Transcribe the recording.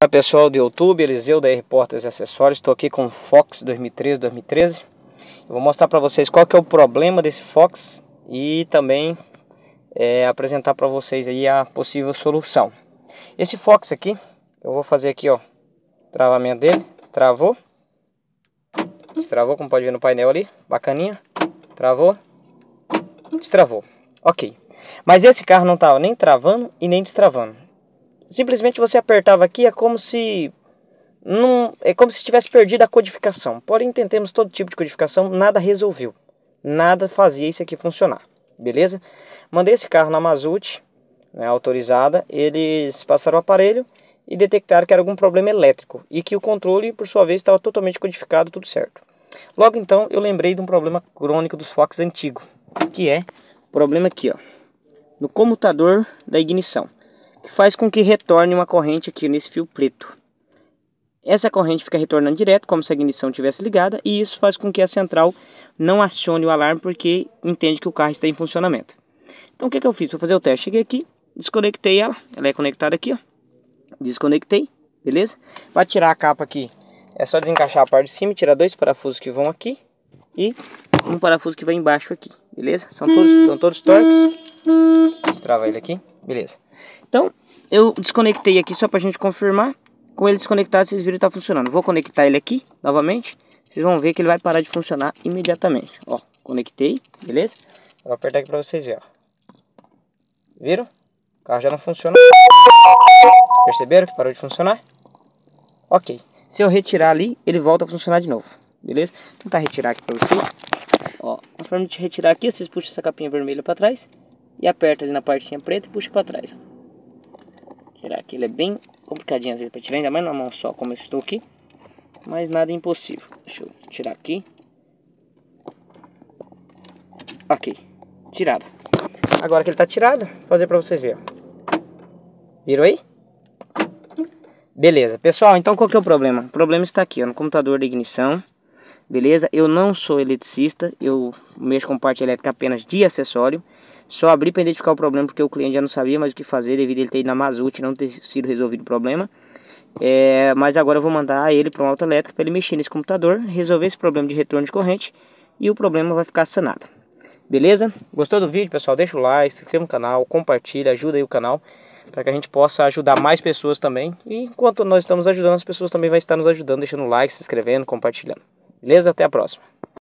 Olá pessoal do YouTube, Eliseu da R e Acessórios, estou aqui com o Fox 2013-2013 Vou mostrar para vocês qual que é o problema desse Fox e também é, apresentar para vocês aí a possível solução Esse Fox aqui, eu vou fazer aqui ó, travamento dele, travou Destravou, como pode ver no painel ali, bacaninha, travou, destravou, ok Mas esse carro não estava nem travando e nem destravando simplesmente você apertava aqui, é como se não, é como se tivesse perdido a codificação. Porém, tentemos todo tipo de codificação, nada resolveu. Nada fazia isso aqui funcionar. Beleza? Mandei esse carro na Mazut né, autorizada. Eles passaram o aparelho e detectaram que era algum problema elétrico e que o controle, por sua vez, estava totalmente codificado, tudo certo. Logo então, eu lembrei de um problema crônico dos Fox antigo, que é o problema aqui, ó, no comutador da ignição que faz com que retorne uma corrente aqui nesse fio preto. Essa corrente fica retornando direto, como se a ignição estivesse ligada, e isso faz com que a central não acione o alarme, porque entende que o carro está em funcionamento. Então, o que, que eu fiz para fazer o teste? Cheguei aqui, desconectei ela, ela é conectada aqui, ó. Desconectei, beleza? Para tirar a capa aqui, é só desencaixar a parte de cima, tirar dois parafusos que vão aqui e um parafuso que vai embaixo aqui, beleza? São todos, são todos torques. Destrava ele aqui, beleza. Então, eu desconectei aqui só pra gente confirmar. Com ele desconectado, vocês viram que tá funcionando. Vou conectar ele aqui, novamente. Vocês vão ver que ele vai parar de funcionar imediatamente. Ó, conectei, beleza? Vou apertar aqui pra vocês verem, ó. Viram? O carro já não funciona. Perceberam que parou de funcionar? Ok. Se eu retirar ali, ele volta a funcionar de novo. Beleza? Vou tentar retirar aqui pra vocês. Ó, conforme a gente retirar aqui, vocês puxam essa capinha vermelha pra trás. E aperta ali na partinha preta e puxa pra trás, ó. Tirar ele é bem complicadinho às vezes para tirar, ainda mais na mão só, como eu estou aqui. Mas nada impossível. Deixa eu tirar aqui. Ok, tirado. Agora que ele está tirado, vou fazer para vocês verem. Virou aí? Beleza, pessoal, então qual que é o problema? O problema está aqui, ó, no computador de ignição. Beleza? Eu não sou eletricista, eu mexo com parte elétrica apenas de acessório. Só abri para identificar o problema porque o cliente já não sabia mais o que fazer devido a ele ter ido na Mazut e não ter sido resolvido o problema. É, mas agora eu vou mandar ele para uma auto elétrico para ele mexer nesse computador, resolver esse problema de retorno de corrente e o problema vai ficar sanado. Beleza? Gostou do vídeo, pessoal? Deixa o like, se inscreva no canal, compartilha, ajuda aí o canal para que a gente possa ajudar mais pessoas também. E enquanto nós estamos ajudando, as pessoas também vão estar nos ajudando, deixando o like, se inscrevendo, compartilhando. Beleza? Até a próxima.